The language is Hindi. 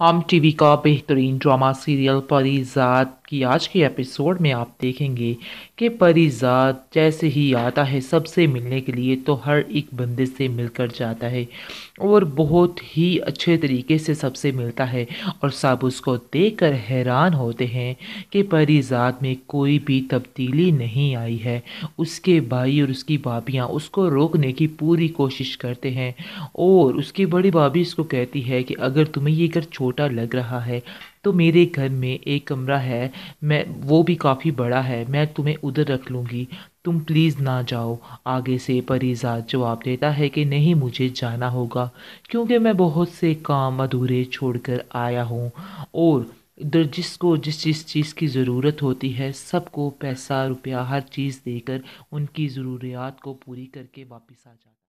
हम टीवी का बेहतरीन ड्रामा सीरियल परिजात कि आज के एपिसोड में आप देखेंगे कि परिजात जैसे ही आता है सबसे मिलने के लिए तो हर एक बंदे से मिलकर जाता है और बहुत ही अच्छे तरीके से सबसे मिलता है और सब उसको देखकर हैरान होते हैं कि परिजात में कोई भी तब्दीली नहीं आई है उसके भाई और उसकी भाभियाँ उसको रोकने की पूरी कोशिश करते हैं और उसकी बड़ी भाभी इसको कहती है कि अगर तुम्हें ये घर छोटा लग रहा है तो मेरे घर में एक कमरा है मैं वो भी काफ़ी बड़ा है मैं तुम्हें उधर रख लूँगी तुम प्लीज़ ना जाओ आगे से परिजात जवाब देता है कि नहीं मुझे जाना होगा क्योंकि मैं बहुत से काम अधूरे छोड़कर आया हूँ और इधर जिसको जिस जिस चीज़ की ज़रूरत होती है सबको पैसा रुपया हर चीज़ देकर उनकी ज़रूरियात को पूरी करके वापस आ जाता